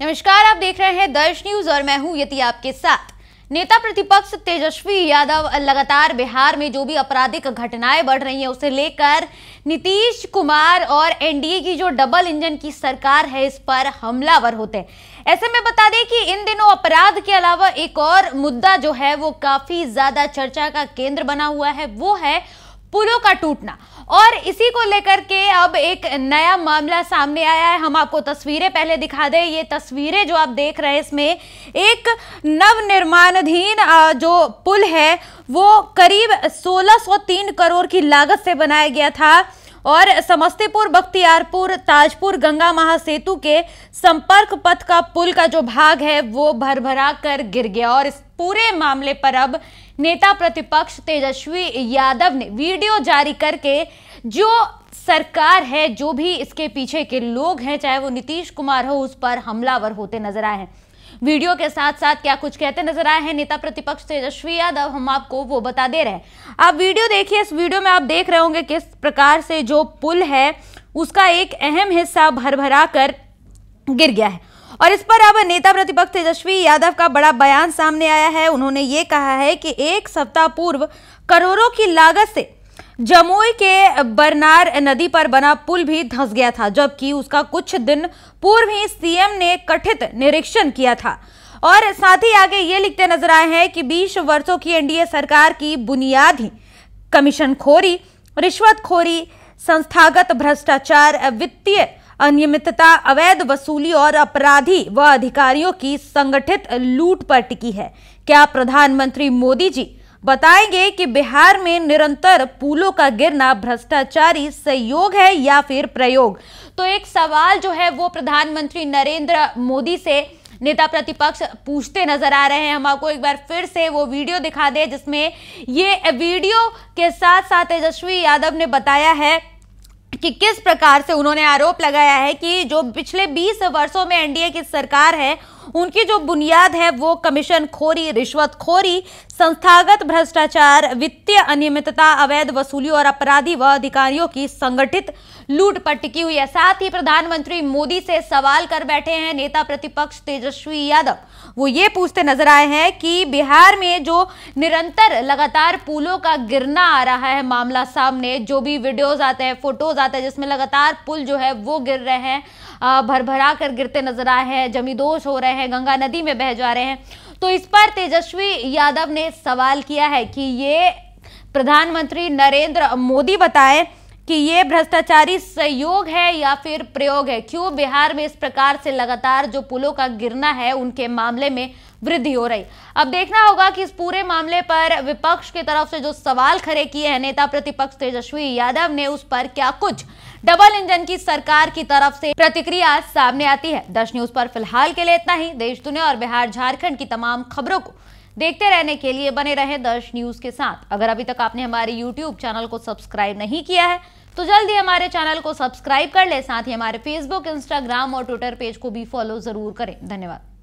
नमस्कार आप देख रहे हैं दर्श न्यूज और मैं हूँ यति आपके साथ नेता प्रतिपक्ष तेजस्वी यादव लगातार बिहार में जो भी आपराधिक घटनाएं बढ़ रही हैं उसे लेकर नीतीश कुमार और एनडीए की जो डबल इंजन की सरकार है इस पर हमलावर होते हैं ऐसे में बता दें कि इन दिनों अपराध के अलावा एक और मुद्दा जो है वो काफी ज्यादा चर्चा का केंद्र बना हुआ है वो है पुलों का टूटना और इसी को लेकर के अब एक नया मामला सामने आया है हम आपको तस्वीरें पहले दिखा दें ये तस्वीरें जो आप देख रहे हैं इसमें एक निर्माणाधीन जो पुल है वो करीब 1603 करोड़ की लागत से बनाया गया था और समस्तीपुर बख्तियारपुर ताजपुर गंगा महासेतु के संपर्क पथ का पुल का जो भाग है वो भरभरा कर गिर गया और इस पूरे मामले पर अब नेता प्रतिपक्ष तेजस्वी यादव ने वीडियो जारी करके जो सरकार है जो भी इसके पीछे के लोग हैं चाहे वो नीतीश कुमार हो उस पर हमलावर होते नजर आए हैं वीडियो के साथ साथ क्या कुछ कहते नजर आए हैं नेता प्रतिपक्ष तेजस्वी यादव हम आपको वो बता दे रहे हैं आप वीडियो देखिए इस वीडियो में आप देख रहे होंगे किस प्रकार से जो पुल है उसका एक अहम हिस्सा भर भरा कर गिर गया है और इस पर अब नेता प्रतिपक्ष तेजस्वी यादव का बड़ा बयान सामने आया है उन्होंने ये कहा है कि एक सप्ताह पूर्व करोड़ों की लागत से जमुई के बरनार नदी पर बना पुल भी धंस गया था जबकि उसका कुछ दिन पूर्व ही सीएम ने कथित निरीक्षण किया था और साथ ही आगे ये लिखते नजर आए हैं कि 20 वर्षों की एनडीए सरकार की बुनियाद ही कमीशन खोरी रिश्वतखोरी संस्थागत भ्रष्टाचार वित्तीय अनियमितता अवैध वसूली और अपराधी व अधिकारियों की संगठित लूट पर टिकी है क्या प्रधानमंत्री मोदी जी बताएंगे कि बिहार में निरंतर पुलों का गिरना भ्रष्टाचारी सहयोग है या फिर प्रयोग तो एक सवाल जो है वो प्रधानमंत्री नरेंद्र मोदी से नेता प्रतिपक्ष पूछते नजर आ रहे हैं हम आपको एक बार फिर से वो वीडियो दिखा दे जिसमें ये वीडियो के साथ साथ तेजस्वी यादव ने बताया है कि किस प्रकार से उन्होंने आरोप लगाया है कि जो पिछले 20 वर्षों में एनडीए की सरकार है उनकी जो बुनियाद है वो कमीशन खोरी रिश्वत खोरी संस्थागत भ्रष्टाचार वित्तीय अनियमितता अवैध वसूली और अपराधी व अधिकारियों की संगठित लूट पर टिकी हुई है साथ ही प्रधानमंत्री मोदी से सवाल कर बैठे हैं नेता प्रतिपक्ष तेजस्वी यादव वो ये पूछते नजर आए हैं कि बिहार में जो निरंतर लगातार पुलों का गिरना आ रहा है मामला सामने जो भी वीडियोज आते हैं फोटोज आते हैं जिसमें लगातार पुल जो है वो गिर रहे हैं भरभरा कर गिरते नजर आए हैं जमीदोश हो रहे हैं गंगा नदी में बह जा रहे हैं तो इस पर तेजस्वी यादव ने सवाल किया है कि ये प्रधानमंत्री नरेंद्र मोदी बताएं कि ये भ्रष्टाचारी सहयोग है या फिर प्रयोग है क्यों बिहार में इस प्रकार से लगातार जो पुलों का गिरना है उनके मामले में वृद्धि हो रही अब देखना होगा कि इस पूरे मामले पर विपक्ष की तरफ से जो सवाल खड़े किए हैं नेता प्रतिपक्ष तेजस्वी यादव ने उस पर क्या कुछ डबल इंजन की सरकार की तरफ से प्रतिक्रिया सामने आती है दस न्यूज पर फिलहाल के लिए इतना ही देश दुनिया और बिहार झारखंड की तमाम खबरों को देखते रहने के लिए बने रहे दर्श न्यूज के साथ अगर अभी तक आपने हमारे यूट्यूब चैनल को सब्सक्राइब नहीं किया है तो जल्दी हमारे चैनल को सब्सक्राइब कर ले साथ ही हमारे फेसबुक इंस्टाग्राम और ट्विटर पेज को भी फॉलो जरूर करें धन्यवाद